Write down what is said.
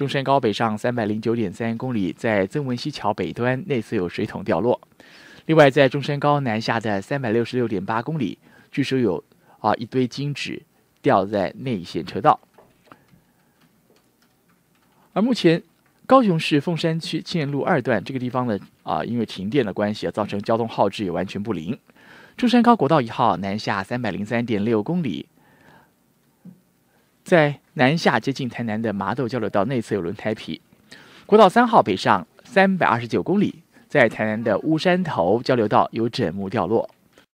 中山高北上三百零九点三公里，在曾文溪桥北端内侧有水桶掉落。另外，在中山高南下的三百六十六点八公里，据说有啊一堆金纸掉在内线车道。而目前高雄市凤山区青源路二段这个地方呢，啊，因为停电的关系，造成交通号志也完全不灵。中山高国道一号南下三百零三点六公里，在。南下接近台南的麻豆交流道内侧有轮胎皮，国道三号北上三百二十九公里，在台南的乌山头交流道有枕木掉落。